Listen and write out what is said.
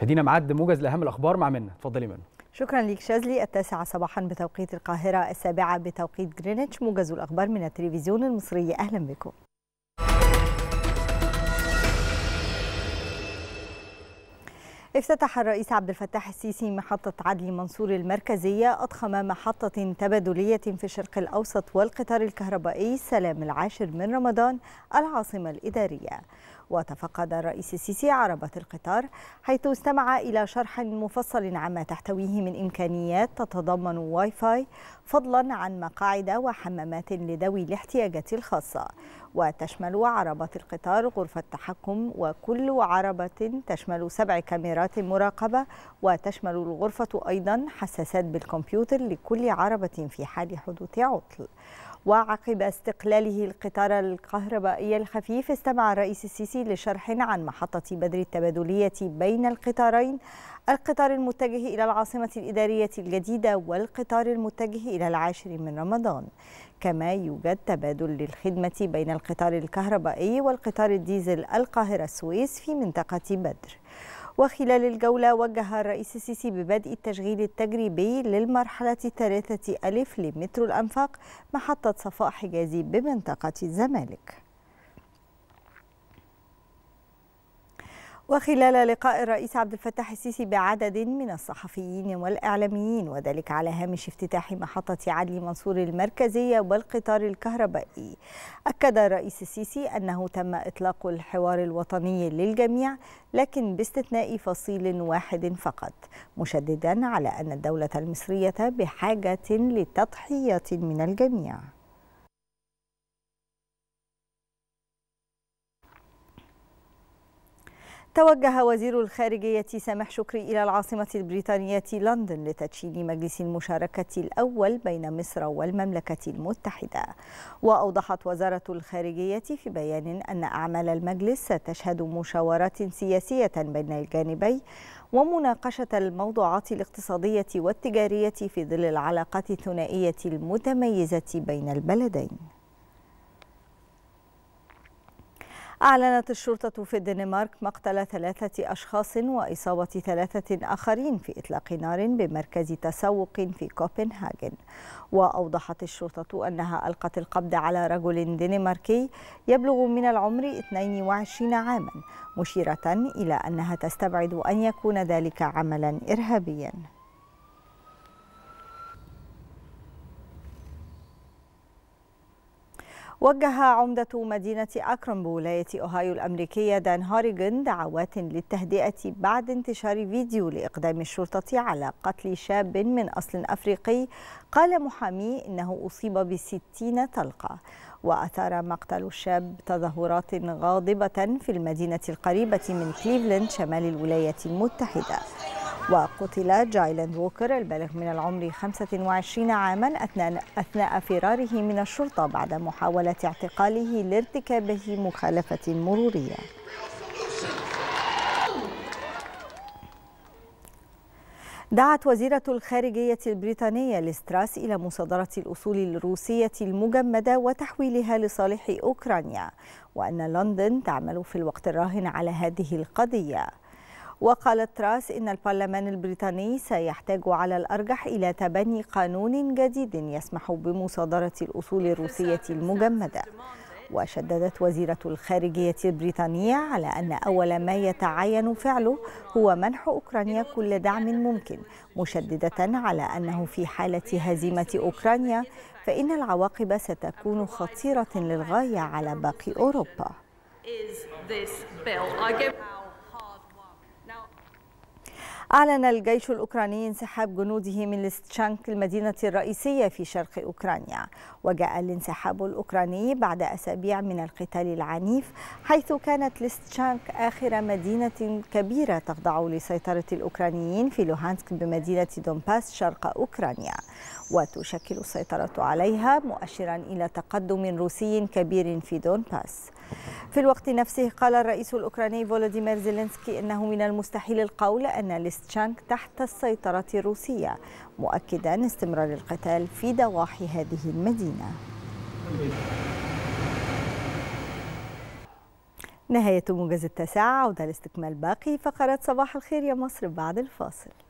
شدينا معد موجز لاهم الاخبار مع منى اتفضلي منى شكرا ليك شاذلي التاسعة صباحا بتوقيت القاهرة السابعة بتوقيت جرينتش موجز الأخبار من التلفزيون المصري أهلا بكم افتتح الرئيس عبد الفتاح السيسي محطة عدلي منصور المركزية أضخم محطة تبادلية في الشرق الأوسط والقطار الكهربائي سلام العاشر من رمضان العاصمة الإدارية وتفقد الرئيس السيسي عربة القطار حيث استمع إلى شرح مفصل عما تحتويه من إمكانيات تتضمن واي فاي فضلا عن مقاعد وحمامات لذوي الاحتياجات الخاصة وتشمل عربة القطار غرفة تحكم وكل عربة تشمل سبع كاميرات مراقبة وتشمل الغرفة أيضا حساسات بالكمبيوتر لكل عربة في حال حدوث عطل وعقب استقلاله القطار الكهربائي الخفيف استمع الرئيس السيسي لشرح عن محطة بدر التبادلية بين القطارين القطار المتجه إلى العاصمة الإدارية الجديدة والقطار المتجه إلى العاشر من رمضان كما يوجد تبادل للخدمة بين القطار الكهربائي والقطار الديزل القاهرة السويس في منطقة بدر وخلال الجولة وجه الرئيس السيسي ببدء التشغيل التجريبي للمرحلة الثالثة ألف لمترو الأنفاق محطة صفاء حجازي بمنطقة الزمالك وخلال لقاء الرئيس عبد الفتاح السيسي بعدد من الصحفيين والإعلاميين وذلك على هامش افتتاح محطة عدلي منصور المركزية والقطار الكهربائي أكد الرئيس السيسي أنه تم إطلاق الحوار الوطني للجميع لكن باستثناء فصيل واحد فقط مشددا على أن الدولة المصرية بحاجة لتضحية من الجميع توجه وزير الخارجية سامح شكري إلى العاصمة البريطانية لندن لتدشين مجلس المشاركة الأول بين مصر والمملكة المتحدة وأوضحت وزارة الخارجية في بيان أن أعمال المجلس ستشهد مشاورات سياسية بين الجانبين ومناقشة الموضوعات الاقتصادية والتجارية في ظل العلاقات الثنائية المتميزة بين البلدين أعلنت الشرطة في الدنمارك مقتل ثلاثة أشخاص وإصابة ثلاثة آخرين في إطلاق نار بمركز تسوق في كوبنهاجن وأوضحت الشرطة أنها ألقت القبض على رجل دنماركي يبلغ من العمر 22 عاما مشيرة إلى أنها تستبعد أن يكون ذلك عملا إرهابيا وجه عمدة مدينة أكرم بولاية أوهايو الأمريكية دان هاريجن دعوات للتهدئة بعد انتشار فيديو لإقدام الشرطة على قتل شاب من أصل أفريقي قال محاميه إنه أصيب بستين طلقة وأثار مقتل الشاب تظاهرات غاضبة في المدينة القريبة من كليفلاند شمال الولايات المتحدة وقتل جايلند ووكر البالغ من العمر 25 عاما أثناء فراره من الشرطة بعد محاولة اعتقاله لارتكابه مخالفة مرورية دعت وزيرة الخارجية البريطانية لستراس إلى مصادرة الأصول الروسية المجمدة وتحويلها لصالح أوكرانيا وأن لندن تعمل في الوقت الراهن على هذه القضية وقالت تراس إن البرلمان البريطاني سيحتاج على الأرجح إلى تبني قانون جديد يسمح بمصادرة الأصول الروسية المجمدة وشددت وزيرة الخارجية البريطانية على أن أول ما يتعين فعله هو منح أوكرانيا كل دعم ممكن مشددة على أنه في حالة هزيمة أوكرانيا فإن العواقب ستكون خطيرة للغاية على باقي أوروبا أعلن الجيش الأوكراني انسحاب جنوده من لستشانك المدينة الرئيسية في شرق أوكرانيا وجاء الانسحاب الأوكراني بعد أسابيع من القتال العنيف حيث كانت لستشانك آخر مدينة كبيرة تخضع لسيطرة الأوكرانيين في لوهانسك بمدينة دونباس شرق أوكرانيا وتشكل السيطرة عليها مؤشرا إلى تقدم روسي كبير في دونباس في الوقت نفسه قال الرئيس الأوكراني فولوديمير زيلينسكي إنه من المستحيل القول أن ليستشانك تحت السيطرة الروسية مؤكدا استمرار القتال في ضواحي هذه المدينة نهاية موجز التاسعة عودة لاستكمال باقي فقرات صباح الخير يا مصر بعد الفاصل